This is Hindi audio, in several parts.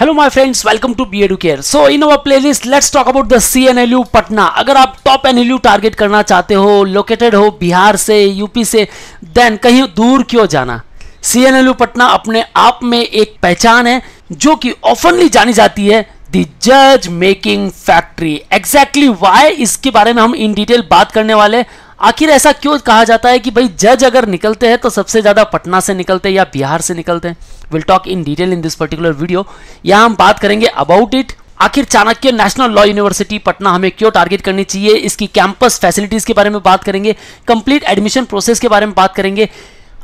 Hello my friends welcome to B EduCare so in our playlist let's talk about the C N L U Patna अगर आप top N L U target करना चाहते हो लोकेटेड हो बिहार से यूपी से देन कहीं दूर क्यों जाना C N L U Patna अपने आप में एक पहचान है जो कि ऑफनली जानी जाती है दी जज मेकिंग फैक्ट्री एग्जैक्टली वाई इसके बारे में हम इन डिटेल बात करने वाले आखिर ऐसा क्यों कहा जाता है कि भाई जज अगर निकलते हैं तो सबसे ज़्यादा पटना से निकलते हैं या बिहार से निकलते हैं will talk in detail in this particular video यहाँ हम बात करेंगे अबाउट इट आखिर Chanakya national law university Patna हमें क्यों टारगेट करनी चाहिए इसकी कैंपस फैसिलिटीज के बारे में बात करेंगे कंप्लीट एडमिशन प्रोसेस के बारे में बात करेंगे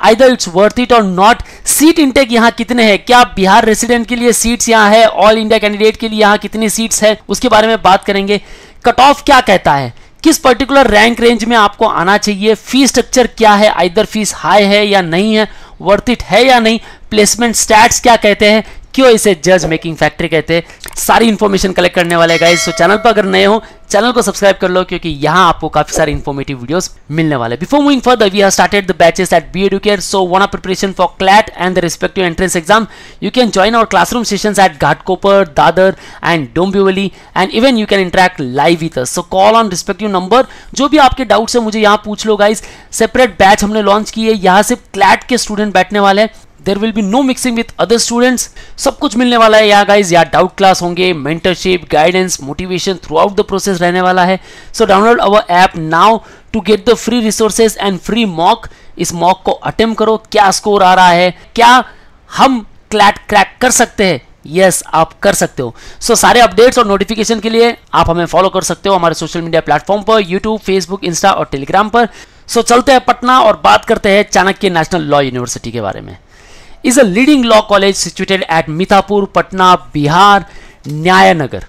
either it's worth it or not seat intake यहाँ कितने हैं क्या बिहार रेसिडेंट के लिए सीट्स यहाँ है ऑल इंडिया कैंडिडेट के लिए यहाँ कितनी सीट्स है उसके बारे में बात करेंगे कट ऑफ क्या कहता है किस पर्टिकुलर रैंक रेंज में आपको आना चाहिए फी स्ट्रक्चर क्या है आइदर फीस हाई है या नहीं है वर्थ इट है या नहीं प्लेसमेंट स्टैट्स क्या कहते हैं क्यों इसे जज मेकिंग फैक्ट्री कहते हैं सारी इन्फॉर्मेशन कलेक्ट करने वाले गाइस तो चैनल पर अगर नए हो चैनल को सब्सक्राइब कर लो क्योंकि यहाँ आपको काफी सारे इन्फॉर्मेटिव वीडियोस मिलने वाले before moving for we have started the batches at B EduCare so one are preparation for CLAT and the respective entrance exam you can join our classroom session at Ghatkopar Dadar and Dombivli and even you can interact live with so call on respective number जो भी आपके डाउट्स है मुझे यहाँ पूछ लो गाइज सेपरेट बैच हमने लॉन्च की है यहाँ सिर्फ क्लैट के स्टूडेंट बैठने वाले हैं there will be no mixing with other students सब कुछ मिलने वाला है यहाँ गाइज यहाँ डाउट क्लास होंगे mentorship guidance motivation throughout the process रहने वाला है so download our app now to get the free resources and free mock इस मॉक को अटेम्प करो क्या स्कोर आ रहा है क्या हम क्लैट क्रैक कर सकते हैं यस yes, आप कर सकते हो सो so, सारे अपडेट्स और नोटिफिकेशन के लिए आप हमें फॉलो कर सकते हो हमारे सोशल मीडिया प्लेटफॉर्म पर यूट्यूब फेसबुक इंस्टा और टेलीग्राम पर सो so, चलते हैं पटना और बात करते हैं चाणक्य नेशनल लॉ यूनिवर्सिटी के बारे में is a leading law college situated at Mithapur, Patna, Bihar, Nyayanagar.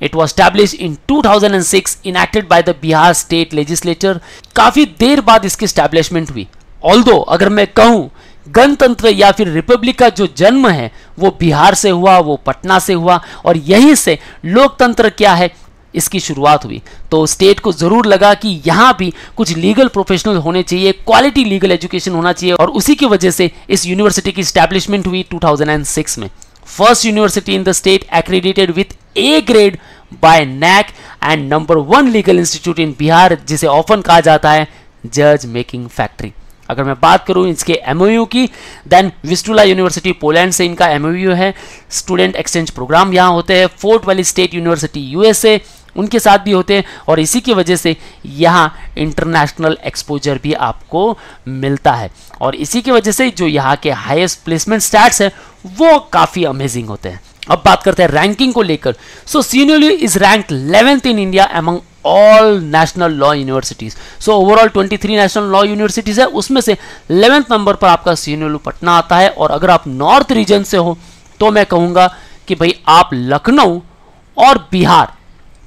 It was established in 2006, enacted by the Bihar State Legislature. काफी देर बाद इसकी establishment हुई ऑल्दो अगर मैं कहूं गणतंत्र या फिर रिपब्लिक का जो जन्म है वो बिहार से हुआ वो पटना से हुआ और यहीं से लोकतंत्र क्या है इसकी शुरुआत हुई तो स्टेट को ज़रूर लगा कि यहाँ भी कुछ लीगल प्रोफेशनल होने चाहिए क्वालिटी लीगल एजुकेशन होना चाहिए और उसी की वजह से इस यूनिवर्सिटी की स्टैब्लिशमेंट हुई 2006 में first university in the state accredited with A grade by NAAC and number one legal institute in Bihar जिसे ऑफन कहा जाता है जज मेकिंग फैक्ट्री अगर मैं बात करूं इसके एमओयू की देन विस्टुला यूनिवर्सिटी पोलैंड से इनका एमओयू है स्टूडेंट एक्सचेंज प्रोग्राम यहाँ होते हैं Fort Valley State University USA उनके साथ भी होते हैं और इसी की वजह से यहाँ इंटरनेशनल एक्सपोजर भी आपको मिलता है और इसी की वजह से जो यहाँ के हाईएस्ट प्लेसमेंट स्टैट्स हैं वो काफ़ी अमेजिंग होते हैं अब बात करते हैं रैंकिंग को लेकर so CNLU is rank eleventh in India among all national law universities so overall 23 national law universities है उसमें से इलेवेंथ नंबर पर आपका सीनियरलू पटना आता है और अगर आप नॉर्थ रीजन से हो तो मैं कहूँगा कि भाई आप लखनऊ और बिहार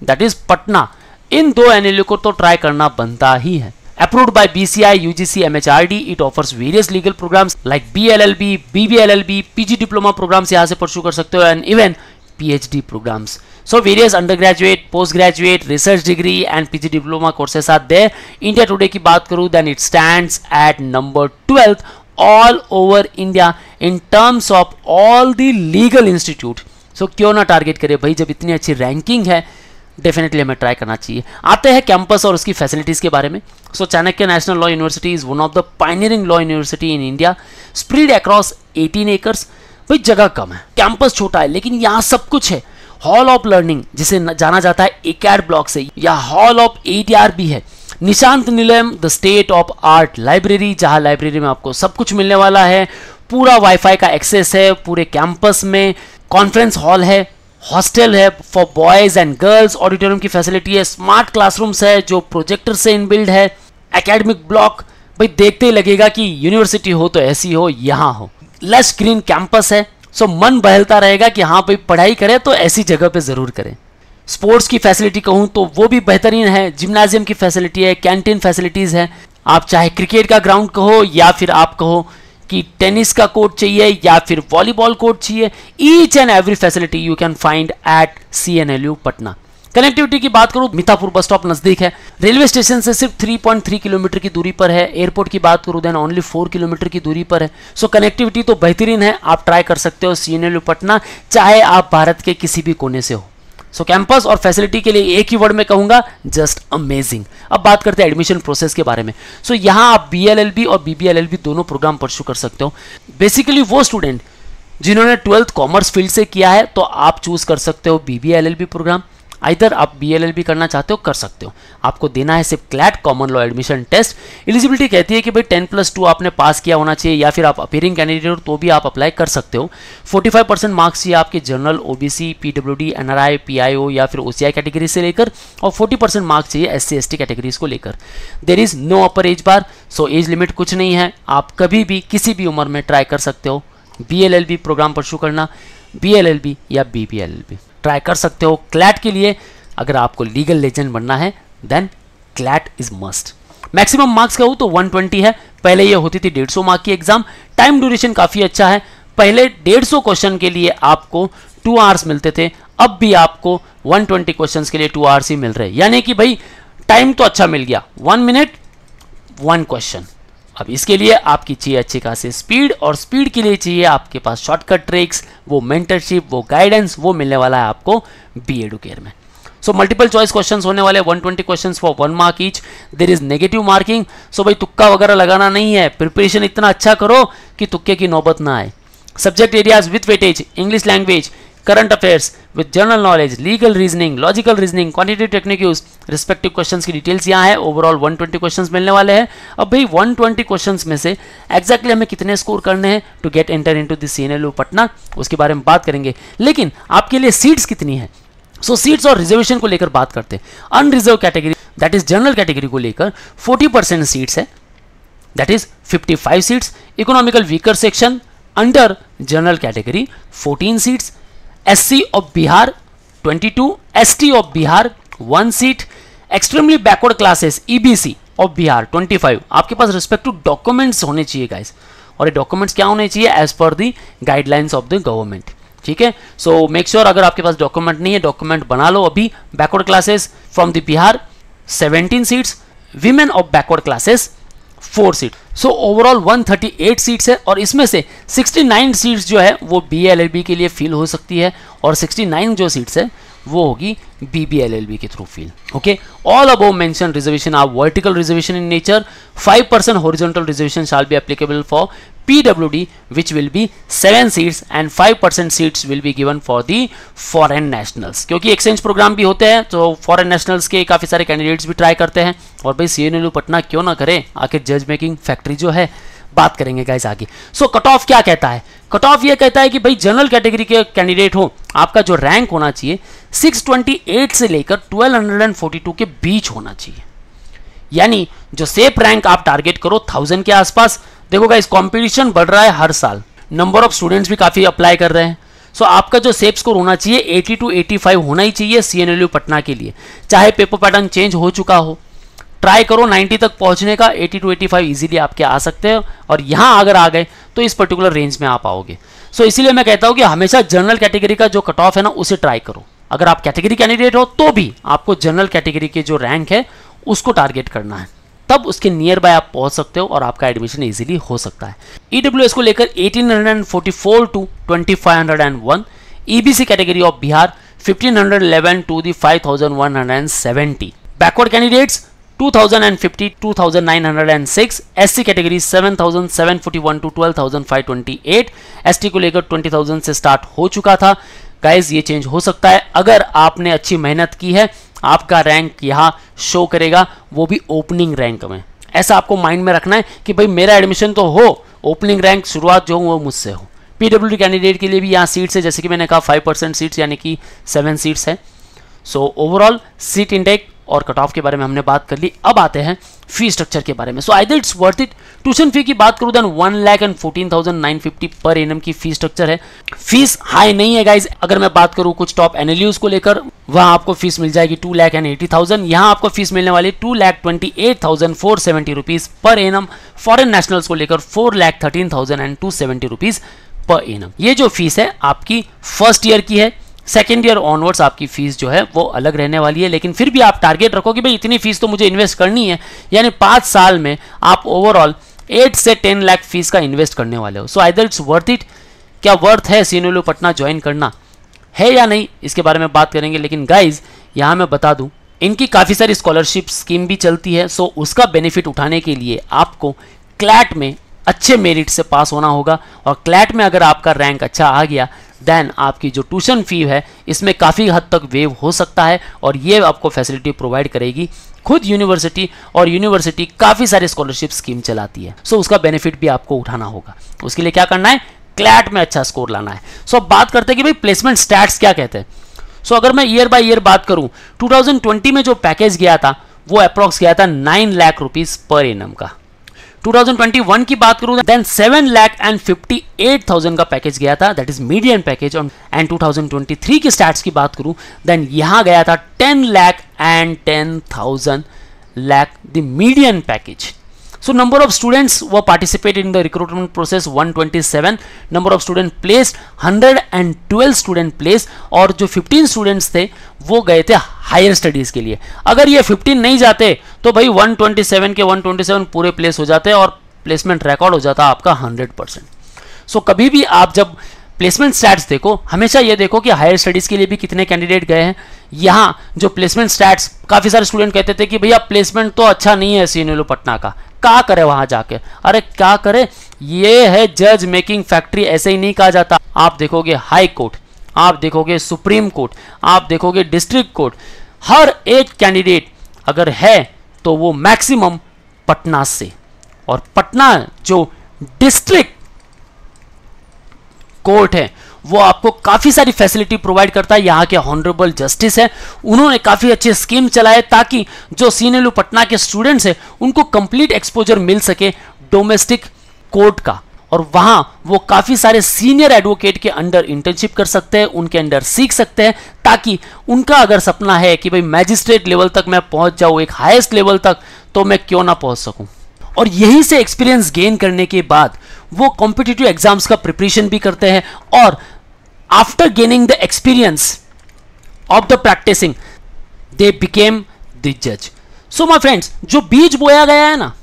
दैट इज पटना इन दो एनएलयू को तो ट्राई करना बनता ही है approved by BCI UGC MHRD it offers various legal programme like B L L BLLB BBLLB PG diploma programme यहाँ से परस्यू कर सकते हो and even P H D programmes so various under graduate post graduate research degree and PG diploma course के साथ दे इंडिया टूडे की बात करू then it stands at number twelfth all over India in terms of all the legal institute so क्यों ना टारगेट करे भाई जब इतनी अच्छी रैंकिंग है डेफिनेटली हमें ट्राई करना चाहिए आते हैं कैंपस और उसकी फैसिलिटीज़ के बारे में so Chanakya national law university is one of the pioneering law university in India spread across 18 acres भाई जगह कम है कैंपस छोटा है लेकिन यहाँ सब कुछ है हॉल ऑफ लर्निंग जिसे जाना जाता है एक ब्लॉक से या हॉल ऑफ एट भी है Nishant Nilayam the state of art library जहाँ लाइब्रेरी में आपको सब कुछ मिलने वाला है पूरा वाईफाई का एक्सेस है पूरे कैंपस में कॉन्फ्रेंस हॉल है हॉस्टल है for boys and girls auditorium की फैसिलिटी है स्मार्ट क्लासरूम्स है जो प्रोजेक्टर से इनबिल्ड है एकेडमिक ब्लॉक भाई देखते ही लगेगा कि यूनिवर्सिटी हो तो ऐसी हो यहाँ हो लेस ग्रीन कैंपस है सो मन बहलता रहेगा कि हाँ भाई पढ़ाई करें तो ऐसी जगह पे ज़रूर करें स्पोर्ट्स की फैसिलिटी कहूँ तो वो भी बेहतरीन है जिमनाजियम की फैसिलिटी है कैंटीन फैसिलिटीज़ है आप चाहे क्रिकेट का ग्राउंड कहो या फिर आप कहो कि टेनिस का कोर्ट चाहिए या फिर वॉलीबॉल कोर्ट चाहिए each and every facility you can find at C N L U Patna connectivity की बात करूं मितापुर बस स्टॉप नजदीक है रेलवे स्टेशन से सिर्फ 3.3 किलोमीटर की दूरी पर है एयरपोर्ट की बात करूं देन ओनली 4 किलोमीटर की दूरी पर है सो so, कनेक्टिविटी तो बेहतरीन है आप ट्राई कर सकते हो सी यू पटना चाहे आप भारत के किसी भी कोने से हो सो कैंपस और फैसिलिटी के लिए एक ही वर्ड में कहूंगा जस्ट अमेजिंग अब बात करते हैं एडमिशन प्रोसेस के बारे में सो so, यहां आप बी और बीबीएलएलबी दोनों प्रोग्राम परसू कर सकते हो बेसिकली वो स्टूडेंट जिन्होंने ट्वेल्थ कॉमर्स फील्ड से किया है तो आप चूज कर सकते हो बीबीएलएलबी प्रोग्राम आइधर आप बी करना चाहते हो कर सकते हो आपको देना है सिर्फ CLAT common law admission test eligibility कहती है कि भाई टेन प्लस टू आपने पास किया होना चाहिए या फिर आप अपेयरिंग कैंडिडेट हो तो भी आप अप्लाई कर सकते हो 45 परसेंट मार्क्स ये आपके general OBC PWD NRI O या फिर आई कैटेगरी से लेकर और फोर्टी परसेंट मार्क्स चाहिए एस सी कैटेगरीज को लेकर there is no upper age bar so age limit कुछ नहीं है आप कभी भी किसी भी उम्र में ट्राई कर सकते हो बी प्रोग्राम परसू करना बी या बी ट्राई कर सकते हो क्लैट के लिए अगर आपको लीगल लेजेंड बनना है then CLAT is must maximum marks का हो तो 120 है पहले ये होती थी 150 मार्क की एग्जाम टाइम ड्यूरेशन काफ़ी अच्छा है पहले 150 क्वेश्चन के लिए आपको टू आवर्स मिलते थे अब भी आपको 120 क्वेश्चन के लिए टू आवर्स ही मिल रहे यानी कि भाई टाइम तो अच्छा मिल गया वन मिनट वन क्वेश्चन अब इसके लिए आपकी चाहिए अच्छी खासी स्पीड और स्पीड के लिए चाहिए आपके पास शॉर्टकट ट्रिक्स वो मेंटरशिप वो गाइडेंस वो मिलने वाला है आपको बी एडुकेयर में सो मल्टीपल चॉइस क्वेश्चंस होने वाले 120 question for one mark each there is negative marking so भाई तुक्का वगैरह लगाना नहीं है प्रिपरेशन इतना अच्छा करो कि तुक्के की नौबत ना आए subject areas with weightage English language current affairs with general knowledge legal reasoning logical reasoning quantity technique use respective questions की डिटेल्स यहाँ है ओवरऑल 120 क्वेश्चन मिलने वाले हैं अब भाई 120 क्वेश्चंस में से एग्जैक्टली exactly हमें कितने स्कोर करने हैं to get enter N L O Patna उसके बारे में बात करेंगे लेकिन आपके लिए सीट्स कितनी है सो so, सीट्स और रिजर्वेशन को लेकर बात करते हैं unreserve category that is general category को लेकर 40 परसेंट सीट्स है that is 55 seats economical weaker section under general category 14 seats S T of 22, one seat extremely backward classes E B C of Bihar twenty 25. आपके पास रिस्पेक्ट टू डॉक्यूमेंट्स होने चाहिए गाइस और ये डॉक्यूमेंट्स क्या होने चाहिए एज पर the guidelines of the government ठीक है सो मेक श्योर अगर आपके पास डॉक्यूमेंट नहीं है डॉक्यूमेंट बना लो अभी backward classes from the Bihar 17 seats women of backward classes four seat so overall 138 seats है और इसमें से 69 सीट्स जो है वो बी के लिए फिल हो सकती है और 69 जो सीट्स है वो होगी B B L L B के through feel okay all above mention reservation are vertical reservation in nature five percent horizontal reservation shall be applicable for which will be seven seats and five percent seats will be given for the foreign nationals क्योंकि एक्सचेंज प्रोग्राम भी होते हैं तो फॉरेन नेशनल्स के काफ़ी सारे कैंडिडेट्स भी ट्राई करते हैं और भाई सी एन पटना क्यों ना करें आखिर जज मेकिंग फैक्ट्री जो है बात करेंगे गाइज आगे सो कट ऑफ क्या कहता है कट ऑफ ये कहता है कि भाई जनरल कैटेगरी के कैंडिडेट हो आपका जो रैंक होना चाहिए 628 से लेकर 1242 के बीच होना चाहिए यानी जो सेफ रैंक आप टारगेट करो थाउजेंड के आसपास देखोगा इस कॉम्पिटिशन बढ़ रहा है हर साल नंबर ऑफ स्टूडेंट्स भी काफ़ी अप्लाई कर रहे हैं सो so, आपका जो सेफ स्कोर होना चाहिए 80 टू 85 होना ही चाहिए सी पटना के लिए चाहे पेपर पैटर्न चेंज हो चुका हो ट्राई करो 90 तक पहुंचने का 80 टू 85 इजिली आपके आ सकते हैं और यहाँ अगर आ गए तो इस पर्टिकुलर रेंज में आप आओगे सो so, इसीलिए मैं कहता हूँ कि हमेशा जनरल कैटेगरी का जो कट ऑफ है ना उसे ट्राई करो अगर आप कैटेगरी कैंडिडेट हो तो भी आपको जनरल कैटेगरी के जो रैंक है उसको टारगेट करना है तब उसके नियर बाय आप पहुंच सकते हो और आपका एडमिशन इजीली हो सकता है ई e को लेकर 1844 to 2501 EBC category of Bihar 1511 to the 5170 backward candidates 2050 2906 SC category 7741 to 12528 ST को लेकर 20000 से स्टार्ट हो चुका था गाइज ये चेंज हो सकता है अगर आपने अच्छी मेहनत की है आपका रैंक यहाँ शो करेगा वो भी ओपनिंग रैंक में ऐसा आपको माइंड में रखना है कि भाई मेरा एडमिशन तो हो ओपनिंग रैंक शुरुआत जो हो वो मुझसे हो पीडब्ल्यू कैंडिडेट के लिए भी यहाँ सीट्स है जैसे कि मैंने कहा फाइव परसेंट सीट्स यानी कि सेवन सीट्स है सो ओवरऑल सीट इंडेक्स और कट ऑफ के बारे में हमने बात कर ली अब आते हैं फी स्ट्रक्चर के बारे में so I it's worth it tuition fee की बात करूं then one lakh and fourteen thousand nine fifty per annum की फी स्ट्रक्चर है फीस हाई नहीं है गाइज अगर मैं बात करूँ कुछ टॉप एनएलयूज को लेकर वहां आपको फीस मिल जाएगी two lakh and eighty thousand यहाँ आपको फीस मिलने वाली two lakh twenty eight thousand four seventy rupees per annum foreign nationals को लेकर four lakh thirteen thousand and two seventy rupees per annum ये जो फीस है आपकी फर्स्ट ईयर की है सेकेंड ईयर ऑनवर्ड्स आपकी फीस जो है वो अलग रहने वाली है लेकिन फिर भी आप टारगेट रखो कि भाई इतनी फीस तो मुझे इन्वेस्ट करनी है यानी पाँच साल में आप ओवरऑल एट से टेन लाख फीस का इन्वेस्ट करने वाले हो so either it's worth it क्या वर्थ है सीनोलो पटना ज्वाइन करना है या नहीं इसके बारे में बात करेंगे लेकिन गाइज यहाँ मैं बता दूँ इनकी काफ़ी सारी स्कॉलरशिप स्कीम भी चलती है सो उसका बेनिफिट उठाने के लिए आपको क्लैट में अच्छे मेरिट से पास होना होगा और क्लैट में अगर आपका रैंक अच्छा आ गया देन आपकी जो ट्यूशन फ़ी है इसमें काफ़ी हद तक वेव हो सकता है और ये आपको फैसिलिटी प्रोवाइड करेगी खुद यूनिवर्सिटी और यूनिवर्सिटी काफ़ी सारी स्कॉलरशिप स्कीम चलाती है सो so, उसका बेनिफिट भी आपको उठाना होगा उसके लिए क्या करना है क्लैट में अच्छा स्कोर लाना है सो so, अब बात करते हैं कि भाई प्लेसमेंट स्टैट्स क्या कहते हैं सो so, अगर मैं ईयर बाय ईयर बात करूं 2020 में जो पैकेज गया था वो अप्रॉक्स गया था nine lakh rupees per annum का 2021 की बात करूं then seven lakh and fifty eight thousand का पैकेज गया था that is medium package and 2023 की स्टार्ट की बात करूं देन यहां गया था ten lakh and ten thousand lakh the medium package So number of students were participated in the recruitment process 127, number of student placed 112 student placed aur jo 15 students the wo gaye the higher studies ke liye agar ye 15 nahi jate to bhai 127 ke 127 pure place ho jate aur placement record ho jata aapka 100 so, kabhi bhi aap jab placement stats देखो हमेशा ये देखो कि हायर स्टडीज़ के लिए भी कितने कैंडिडेट गए हैं यहाँ जो प्लेसमेंट स्टैट्स काफ़ी सारे स्टूडेंट कहते थे कि भैया प्लेसमेंट तो अच्छा नहीं है सी पटना का क्या करे वहां जाके अरे क्या करे ये है जज मेकिंग फैक्ट्री ऐसे ही नहीं कहा जाता आप देखोगे हाई कोर्ट आप देखोगे सुप्रीम कोर्ट आप देखोगे डिस्ट्रिक्ट कोर्ट हर एक कैंडिडेट अगर है तो वो मैक्सिमम पटना से और पटना जो डिस्ट्रिक्ट कोर्ट है वो आपको काफ़ी सारी फैसिलिटी प्रोवाइड करता है यहाँ के हॉनरेबल जस्टिस है उन्होंने काफ़ी अच्छे स्कीम चलाए ताकि जो सीनेलू पटना के स्टूडेंट्स हैं उनको कंप्लीट एक्सपोजर मिल सके डोमेस्टिक कोर्ट का और वहां वो काफ़ी सारे सीनियर एडवोकेट के अंडर इंटर्नशिप कर सकते हैं उनके अंडर सीख सकते हैं ताकि उनका अगर सपना है कि भाई मैजिस्ट्रेट लेवल तक मैं पहुंच जाऊं एक हाईएस्ट लेवल तक तो मैं क्यों ना पहुंच सकूं और यहीं से एक्सपीरियंस गेन करने के बाद वो कॉम्पिटिटिव एग्जाम्स का प्रिपरेशन भी करते हैं और after gaining the experience of the practicing they became the जज सो माई फ्रेंड्स जो बीज बोया गया है ना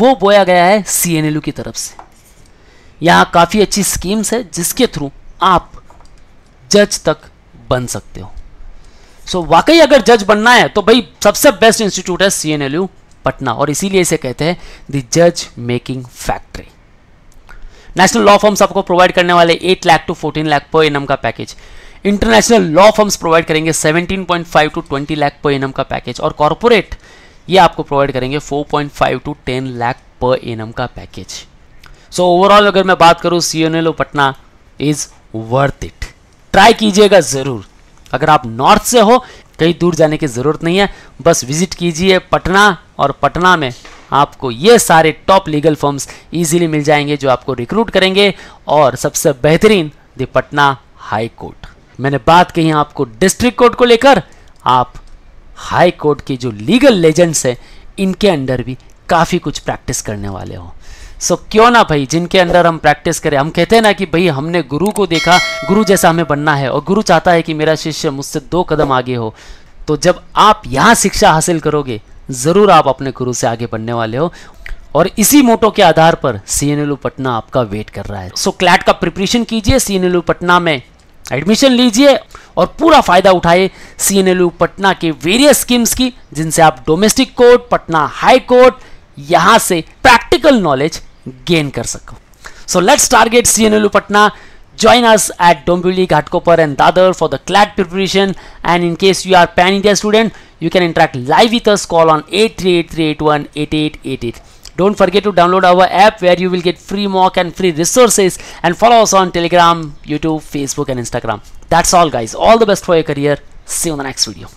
वो बोया गया है सी की तरफ से यहां काफ़ी अच्छी स्कीम्स है जिसके थ्रू आप जज तक बन सकते हो सो so, वाकई अगर जज बनना है तो भाई सबसे बेस्ट इंस्टीट्यूट है सी पटना और इसीलिए इसे कहते हैं द जज making factory national law firms आपको प्रोवाइड करने वाले eight lakh to fourteen lakh per annum का package international law firms provide करेंगे 17.5 टू 20 लाख पर एनम का पैकेज और कॉरपोरेट ये आपको प्रोवाइड करेंगे 4.5 टू 10 लाख पर एनम का पैकेज सो ओवरऑल अगर मैं बात करूँ C N L Patna is worth it try कीजिएगा ज़रूर अगर आप नॉर्थ से हो कहीं दूर जाने की ज़रूरत नहीं है बस विजिट कीजिए पटना और पटना में आपको ये सारे टॉप लीगल फर्म्स इजीली मिल जाएंगे जो आपको रिक्रूट करेंगे और सबसे बेहतरीन द पटना हाई कोर्ट मैंने बात कही आपको डिस्ट्रिक्ट कोर्ट को लेकर आप हाई कोर्ट के जो लीगल लेजेंड्स हैं इनके अंडर भी काफ़ी कुछ प्रैक्टिस करने वाले हो सो so, क्यों ना भाई जिनके अंदर हम प्रैक्टिस करें हम कहते हैं ना कि भाई हमने गुरु को देखा गुरु जैसा हमें बनना है और गुरु चाहता है कि मेरा शिष्य मुझसे दो कदम आगे हो तो जब आप यहाँ शिक्षा हासिल करोगे ज़रूर आप अपने गुरु से आगे बढ़ने वाले हो और इसी मोटो के आधार पर सी पटना आपका वेट कर रहा है सो क्लैट का प्रिपरेशन कीजिए सी पटना में एडमिशन लीजिए और पूरा फायदा उठाए सी पटना के वेरियस स्कीम्स की जिनसे आप domestic court Patna high court यहां से प्रैक्टिकल नॉलेज गेन कर सको so let's target C Patna Join us at Dombivli, Ghatkopar and Dadar for the CLAT preparation and in case you are pan-India student, you can interact live with us call on 8383818888. Don't forget to download our app where you will get free mock and free resources and follow us on Telegram, YouTube, Facebook and Instagram. That's all guys. All the best for your career. See you in the next video.